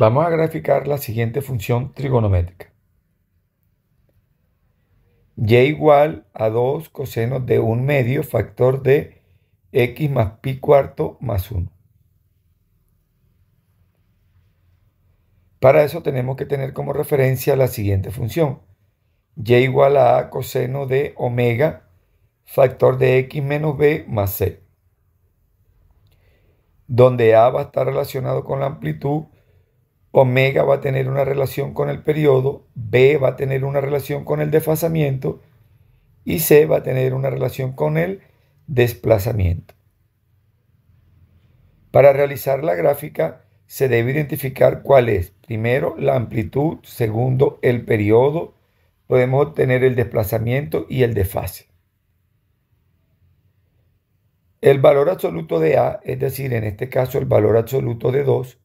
Vamos a graficar la siguiente función trigonométrica. y igual a 2 coseno de 1 medio factor de x más pi cuarto más 1. Para eso tenemos que tener como referencia la siguiente función. y igual a a coseno de omega factor de x menos b más c. Donde a va a estar relacionado con la amplitud omega va a tener una relación con el periodo, B va a tener una relación con el desfasamiento y C va a tener una relación con el desplazamiento. Para realizar la gráfica se debe identificar cuál es, primero, la amplitud, segundo, el periodo, podemos obtener el desplazamiento y el desfase. El valor absoluto de A, es decir, en este caso el valor absoluto de 2,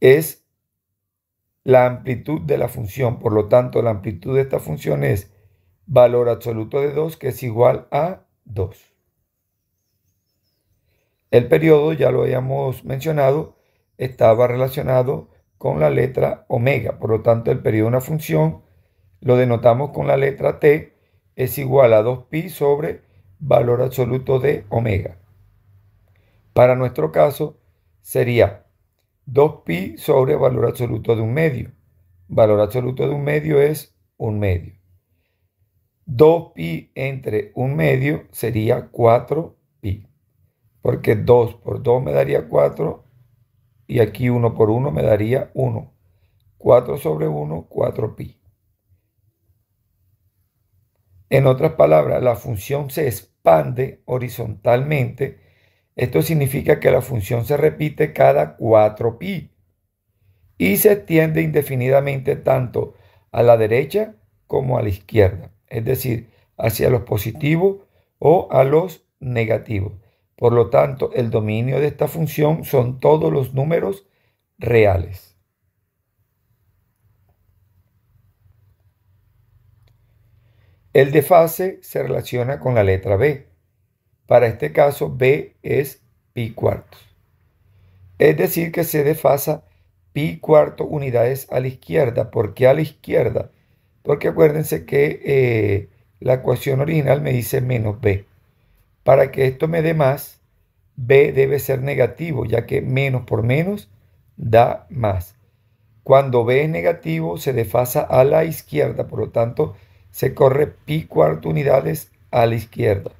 es la amplitud de la función. Por lo tanto, la amplitud de esta función es valor absoluto de 2, que es igual a 2. El periodo, ya lo habíamos mencionado, estaba relacionado con la letra omega. Por lo tanto, el periodo de una función lo denotamos con la letra t, es igual a 2pi sobre valor absoluto de omega. Para nuestro caso, sería 2pi sobre valor absoluto de un medio. Valor absoluto de un medio es un medio. 2pi entre un medio sería 4pi, porque 2 por 2 me daría 4 y aquí 1 por 1 me daría 1. 4 sobre 1, 4pi. En otras palabras, la función se expande horizontalmente esto significa que la función se repite cada 4pi y se extiende indefinidamente tanto a la derecha como a la izquierda, es decir, hacia los positivos o a los negativos. Por lo tanto, el dominio de esta función son todos los números reales. El desfase se relaciona con la letra B. Para este caso, B es pi cuartos. Es decir, que se desfasa pi cuarto unidades a la izquierda. ¿Por qué a la izquierda? Porque acuérdense que eh, la ecuación original me dice menos b. Para que esto me dé más, b debe ser negativo, ya que menos por menos da más. Cuando b es negativo, se desfasa a la izquierda, por lo tanto, se corre pi cuarto unidades a la izquierda.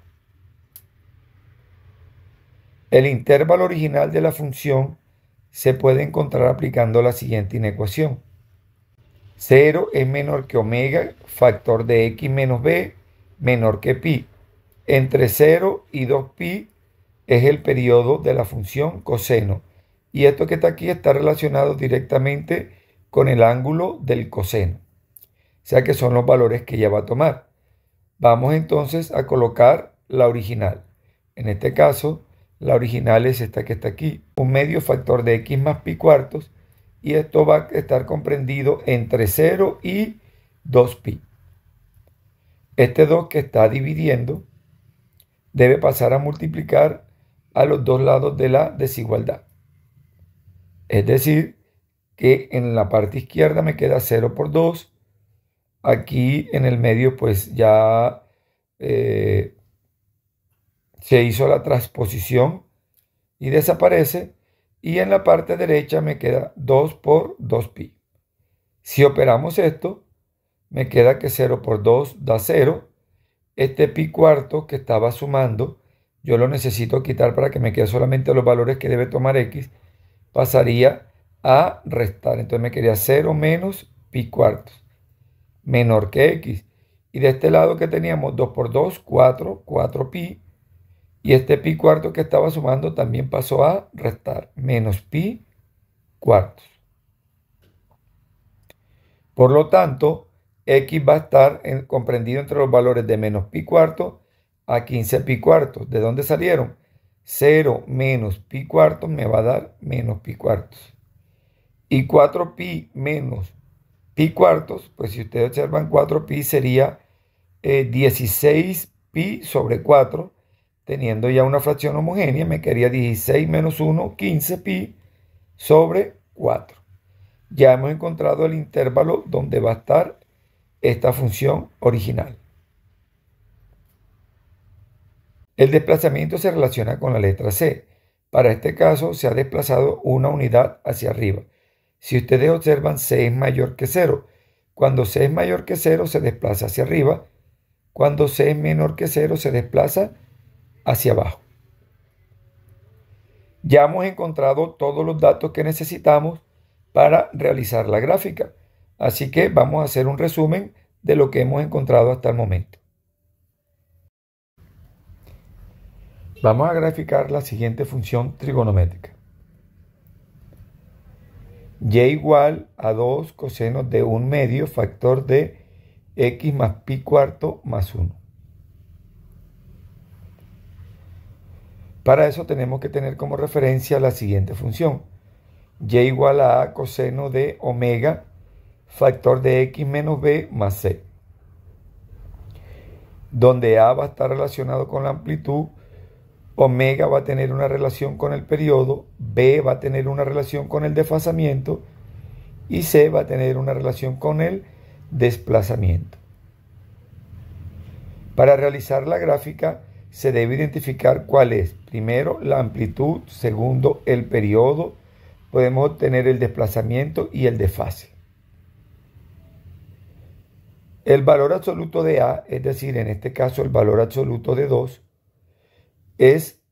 El intervalo original de la función se puede encontrar aplicando la siguiente inecuación. 0 es menor que omega, factor de x menos b, menor que pi. Entre 0 y 2pi es el periodo de la función coseno. Y esto que está aquí está relacionado directamente con el ángulo del coseno. O sea que son los valores que ella va a tomar. Vamos entonces a colocar la original. En este caso, la original es esta que está aquí. Un medio factor de x más pi cuartos. Y esto va a estar comprendido entre 0 y 2pi. Este 2 que está dividiendo debe pasar a multiplicar a los dos lados de la desigualdad. Es decir, que en la parte izquierda me queda 0 por 2. Aquí en el medio pues ya eh, se hizo la transposición y desaparece y en la parte derecha me queda 2 por 2pi. Si operamos esto, me queda que 0 por 2 da 0. Este pi cuarto que estaba sumando, yo lo necesito quitar para que me quede solamente los valores que debe tomar x, pasaría a restar. Entonces me quedaría 0 menos pi cuarto, menor que x. Y de este lado que teníamos 2 por 2, 4, 4pi y este pi cuarto que estaba sumando también pasó a restar, menos pi cuartos. Por lo tanto, x va a estar comprendido entre los valores de menos pi cuarto a 15 pi cuartos. ¿De dónde salieron? 0 menos pi cuartos me va a dar menos pi cuartos. Y 4 pi menos pi cuartos, pues si ustedes observan 4 pi sería 16 eh, pi sobre 4 teniendo ya una fracción homogénea, me quería 16 menos 1, 15 pi sobre 4. Ya hemos encontrado el intervalo donde va a estar esta función original. El desplazamiento se relaciona con la letra C. Para este caso se ha desplazado una unidad hacia arriba. Si ustedes observan, C es mayor que 0. Cuando C es mayor que 0 se desplaza hacia arriba. Cuando C es menor que 0 se desplaza hacia abajo. Ya hemos encontrado todos los datos que necesitamos para realizar la gráfica, así que vamos a hacer un resumen de lo que hemos encontrado hasta el momento. Vamos a graficar la siguiente función trigonométrica. y igual a 2 coseno de 1 medio factor de x más pi cuarto más 1. Para eso tenemos que tener como referencia la siguiente función. y igual a, coseno de omega factor de x menos b más c. Donde a va a estar relacionado con la amplitud, omega va a tener una relación con el periodo, b va a tener una relación con el desfasamiento y c va a tener una relación con el desplazamiento. Para realizar la gráfica, se debe identificar cuál es, primero, la amplitud, segundo, el periodo, podemos obtener el desplazamiento y el desfase. El valor absoluto de A, es decir, en este caso el valor absoluto de 2, es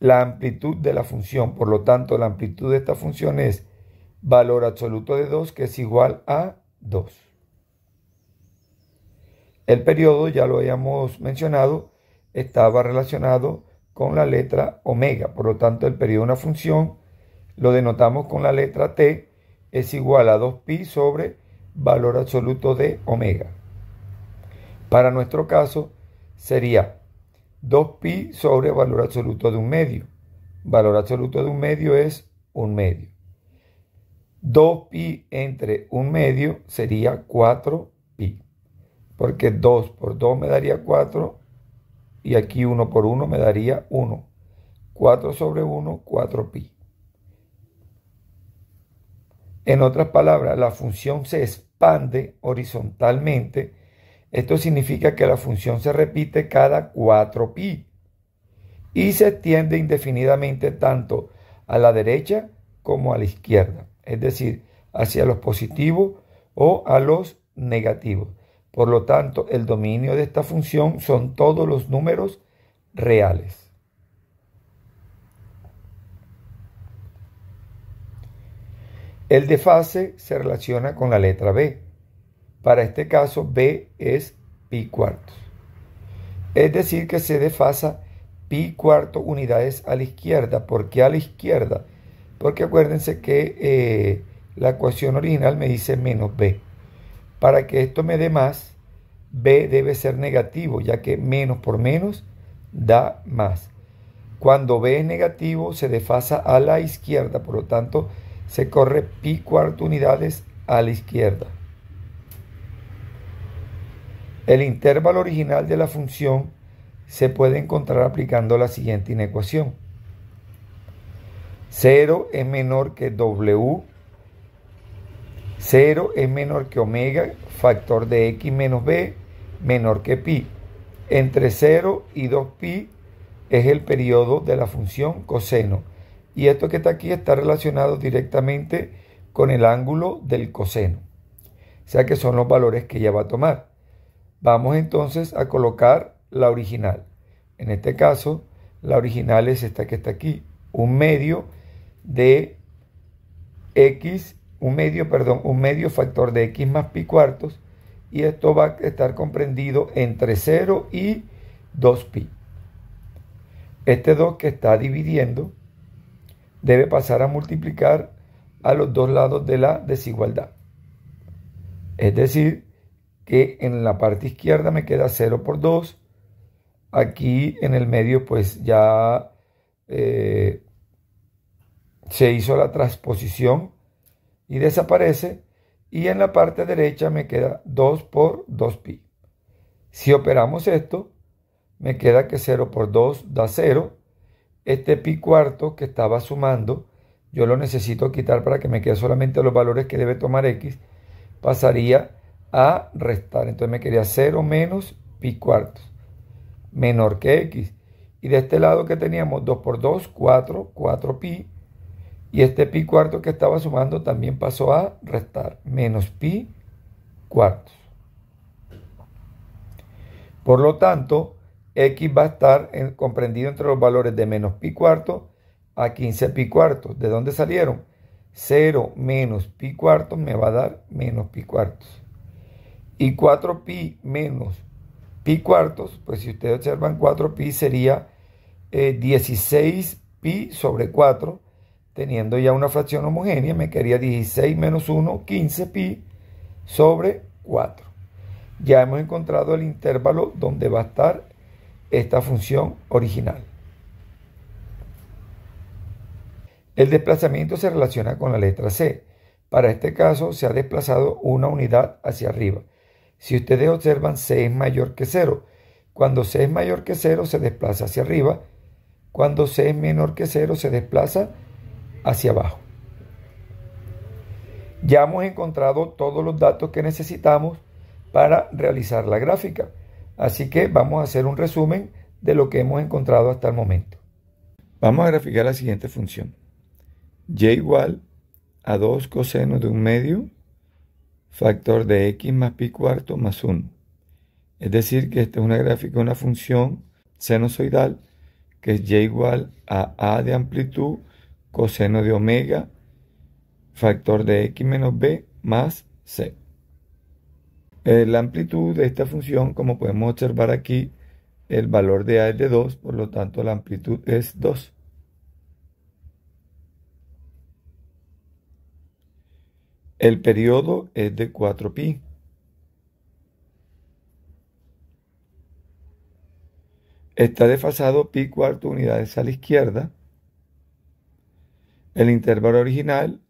la amplitud de la función. Por lo tanto, la amplitud de esta función es valor absoluto de 2, que es igual a 2. El periodo, ya lo habíamos mencionado, estaba relacionado con la letra omega. Por lo tanto, el periodo de una función lo denotamos con la letra t es igual a 2pi sobre valor absoluto de omega. Para nuestro caso sería 2pi sobre valor absoluto de un medio. Valor absoluto de un medio es un medio. 2pi entre un medio sería 4pi, porque 2 por 2 me daría 4 y aquí 1 por 1 me daría 1. 4 sobre 1, 4pi. En otras palabras, la función se expande horizontalmente. Esto significa que la función se repite cada 4pi y se extiende indefinidamente tanto a la derecha como a la izquierda, es decir, hacia los positivos o a los negativos. Por lo tanto, el dominio de esta función son todos los números reales. El desfase se relaciona con la letra B. Para este caso, B es pi cuartos. Es decir, que se desfasa pi cuarto unidades a la izquierda. ¿Por qué a la izquierda? Porque acuérdense que eh, la ecuación original me dice menos B. Para que esto me dé más, B debe ser negativo, ya que menos por menos da más. Cuando B es negativo, se desfasa a la izquierda, por lo tanto, se corre pi cuarto unidades a la izquierda. El intervalo original de la función se puede encontrar aplicando la siguiente inecuación. 0 es menor que W 0 es menor que omega, factor de x menos b, menor que pi. Entre 0 y 2pi es el periodo de la función coseno. Y esto que está aquí está relacionado directamente con el ángulo del coseno. O sea que son los valores que ella va a tomar. Vamos entonces a colocar la original. En este caso, la original es esta que está aquí. Un medio de x un medio, perdón, un medio factor de x más pi cuartos y esto va a estar comprendido entre 0 y 2pi. Este 2 que está dividiendo debe pasar a multiplicar a los dos lados de la desigualdad. Es decir, que en la parte izquierda me queda 0 por 2. Aquí en el medio pues ya eh, se hizo la transposición y desaparece y en la parte derecha me queda 2 por 2pi. Si operamos esto, me queda que 0 por 2 da 0. Este pi cuarto que estaba sumando, yo lo necesito quitar para que me quede solamente los valores que debe tomar x, pasaría a restar. Entonces me quedaría 0 menos pi cuarto menor que x. Y de este lado que teníamos 2 por 2, 4, 4pi y este pi cuarto que estaba sumando también pasó a restar, menos pi cuartos. Por lo tanto, x va a estar comprendido entre los valores de menos pi cuarto a 15 pi cuartos. ¿De dónde salieron? 0 menos pi cuartos me va a dar menos pi cuartos. Y 4 pi menos pi cuartos, pues si ustedes observan 4 pi sería 16 eh, pi sobre 4 teniendo ya una fracción homogénea, me quería 16 menos 1, 15 pi sobre 4. Ya hemos encontrado el intervalo donde va a estar esta función original. El desplazamiento se relaciona con la letra C. Para este caso se ha desplazado una unidad hacia arriba. Si ustedes observan, C es mayor que 0. Cuando C es mayor que 0 se desplaza hacia arriba. Cuando C es menor que 0 se desplaza hacia abajo. Ya hemos encontrado todos los datos que necesitamos para realizar la gráfica, así que vamos a hacer un resumen de lo que hemos encontrado hasta el momento. Vamos a graficar la siguiente función. y igual a 2 coseno de un medio, factor de x más pi cuarto más 1. Es decir, que esta es una gráfica una función sinusoidal que es y igual a a de amplitud coseno de omega factor de x menos b más c. Eh, la amplitud de esta función, como podemos observar aquí, el valor de a es de 2, por lo tanto la amplitud es 2. El periodo es de 4pi. Está desfasado pi cuarto unidades a la izquierda. El intervalo original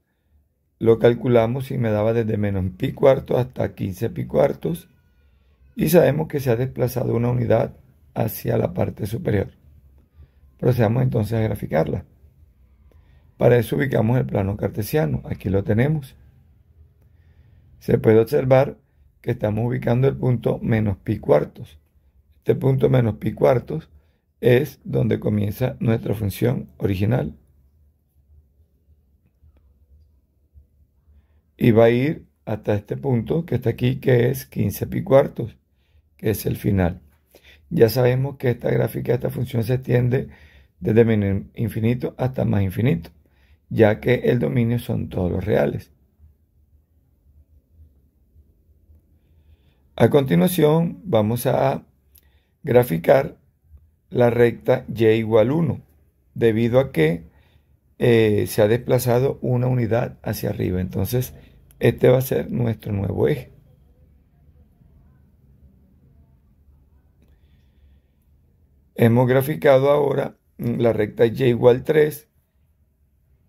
lo calculamos y me daba desde menos pi cuartos hasta 15 pi cuartos y sabemos que se ha desplazado una unidad hacia la parte superior. Procedamos entonces a graficarla. Para eso ubicamos el plano cartesiano. Aquí lo tenemos. Se puede observar que estamos ubicando el punto menos pi cuartos. Este punto menos pi cuartos es donde comienza nuestra función original. y va a ir hasta este punto que está aquí, que es 15 pi cuartos, que es el final. Ya sabemos que esta gráfica, esta función se extiende desde menos infinito hasta más infinito, ya que el dominio son todos los reales. A continuación vamos a graficar la recta y igual 1, debido a que eh, se ha desplazado una unidad hacia arriba. Entonces, este va a ser nuestro nuevo eje. Hemos graficado ahora mm, la recta y igual 3,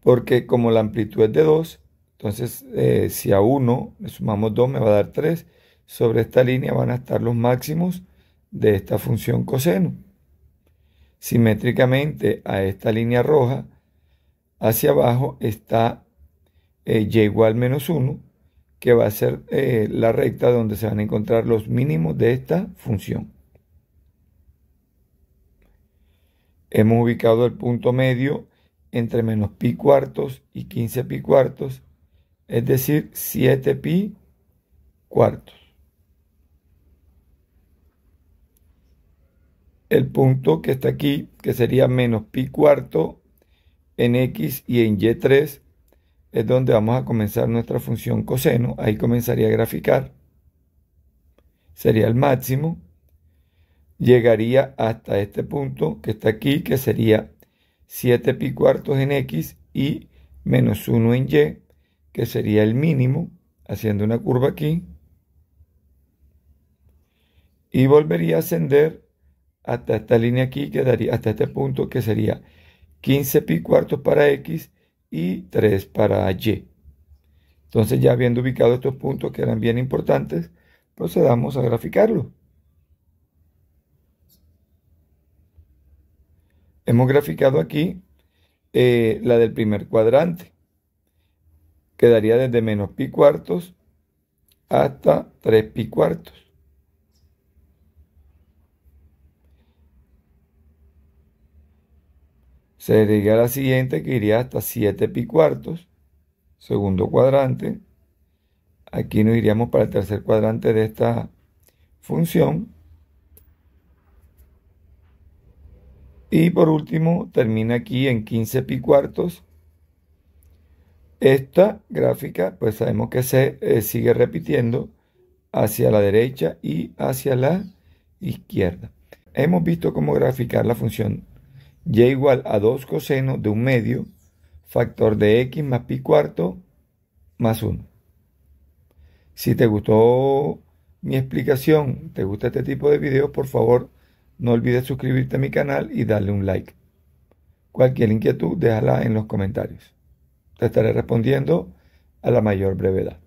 porque como la amplitud es de 2, entonces eh, si a 1 le sumamos 2 me va a dar 3. Sobre esta línea van a estar los máximos de esta función coseno. Simétricamente a esta línea roja hacia abajo está eh, y igual menos 1, que va a ser eh, la recta donde se van a encontrar los mínimos de esta función. Hemos ubicado el punto medio entre menos pi cuartos y 15 pi cuartos, es decir, 7 pi cuartos. El punto que está aquí, que sería menos pi cuarto en x y en y3 es donde vamos a comenzar nuestra función coseno. Ahí comenzaría a graficar. Sería el máximo. Llegaría hasta este punto que está aquí, que sería 7 pi cuartos en x y menos 1 en y, que sería el mínimo, haciendo una curva aquí. Y volvería a ascender hasta esta línea aquí, que daría, hasta este punto que sería 15 pi cuartos para x y 3 para y. Entonces ya habiendo ubicado estos puntos que eran bien importantes, procedamos a graficarlo. Hemos graficado aquí eh, la del primer cuadrante. Quedaría desde menos pi cuartos hasta 3 pi cuartos. Se a la siguiente que iría hasta 7 pi cuartos, segundo cuadrante. Aquí nos iríamos para el tercer cuadrante de esta función. Y por último, termina aquí en 15 pi cuartos. Esta gráfica, pues sabemos que se eh, sigue repitiendo hacia la derecha y hacia la izquierda. Hemos visto cómo graficar la función y e igual a 2 coseno de un medio, factor de x más pi cuarto más 1. Si te gustó mi explicación, te gusta este tipo de videos, por favor no olvides suscribirte a mi canal y darle un like. Cualquier inquietud déjala en los comentarios. Te estaré respondiendo a la mayor brevedad.